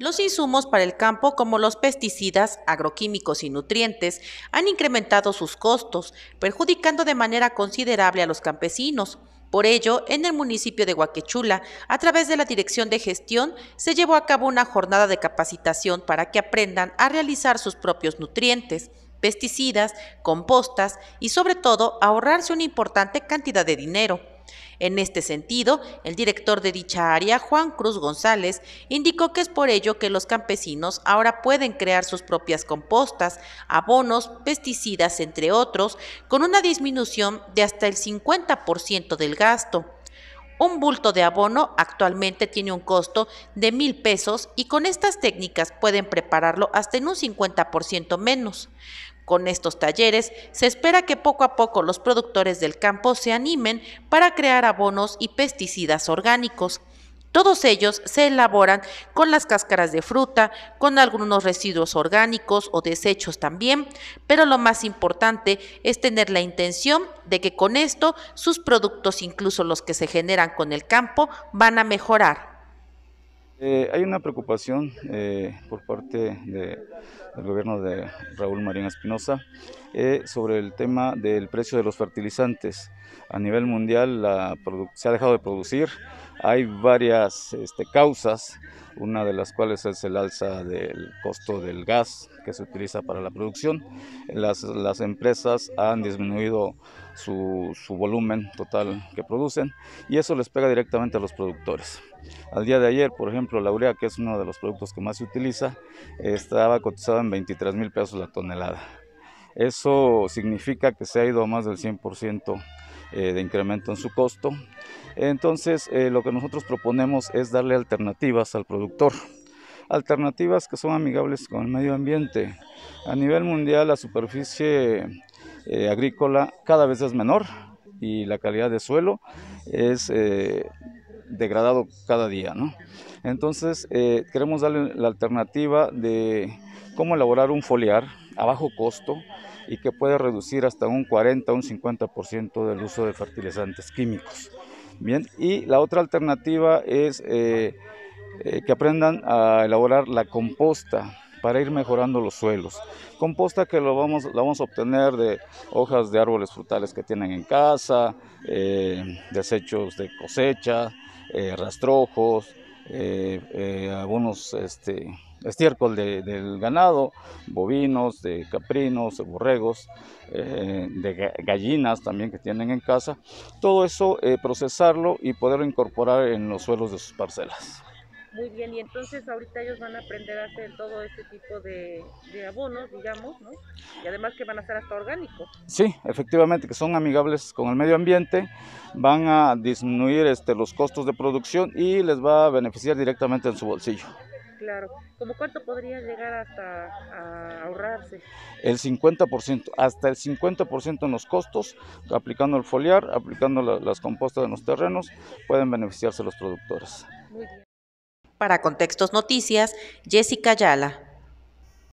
Los insumos para el campo, como los pesticidas, agroquímicos y nutrientes, han incrementado sus costos, perjudicando de manera considerable a los campesinos. Por ello, en el municipio de Huaquechula, a través de la Dirección de Gestión, se llevó a cabo una jornada de capacitación para que aprendan a realizar sus propios nutrientes, pesticidas, compostas y sobre todo ahorrarse una importante cantidad de dinero. En este sentido, el director de dicha área, Juan Cruz González, indicó que es por ello que los campesinos ahora pueden crear sus propias compostas, abonos, pesticidas, entre otros, con una disminución de hasta el 50% del gasto. Un bulto de abono actualmente tiene un costo de mil pesos y con estas técnicas pueden prepararlo hasta en un 50% menos. Con estos talleres se espera que poco a poco los productores del campo se animen para crear abonos y pesticidas orgánicos. Todos ellos se elaboran con las cáscaras de fruta, con algunos residuos orgánicos o desechos también, pero lo más importante es tener la intención de que con esto sus productos, incluso los que se generan con el campo, van a mejorar. Eh, hay una preocupación eh, por parte del gobierno de Raúl Marín Espinosa eh, sobre el tema del precio de los fertilizantes. A nivel mundial se ha dejado de producir, hay varias este, causas, una de las cuales es el alza del costo del gas que se utiliza para la producción. Las, empresas han disminuido su, su, volumen total que producen y eso les pega directamente a los productores. Al día de ayer, por ejemplo, la urea, que es uno de los productos que más se utiliza, estaba cotizada en 23 mil pesos la tonelada. Eso significa que se ha ido a más del 100% eh, de incremento en su costo. Entonces, eh, lo que nosotros proponemos es darle alternativas al productor alternativas que son amigables con el medio ambiente. A nivel mundial la superficie eh, agrícola cada vez es menor y la calidad de suelo es degradado cada día. Entonces queremos darle la alternativa de cómo elaborar un foliar a bajo costo y que puede reducir hasta un 40 un 50% del uso de fertilizantes químicos. Bien, y la otra alternativa es eh, eh, que aprendan a elaborar la composta para ir mejorando los suelos. Composta que lo vamos, la vamos a obtener de hojas de árboles frutales que tienen en casa, eh, desechos de cosecha, rastrojos, algunos este, estiércol de, del ganado, bovinos, de caprinos, eh, de borregos, de gallinas también que tienen en casa. Todo eso eh, procesarlo y poderlo incorporar en los suelos de sus parcelas. Muy bien, y entonces ahorita ellos van a aprender a hacer todo este tipo de, abonos, digamos, ¿no? Y además que van a ser hasta orgánicos. Sí, efectivamente, que son amigables con el medio ambiente, van a disminuir este, los costos de producción y les va a beneficiar directamente en su bolsillo. Claro. ¿Cómo cuánto podría llegar hasta ahorrarse? El 50%, hasta el 50% en los costos, aplicando el foliar, aplicando las compostas en los terrenos, pueden beneficiarse los productores. Para Contextos Noticias, Jessica Yala.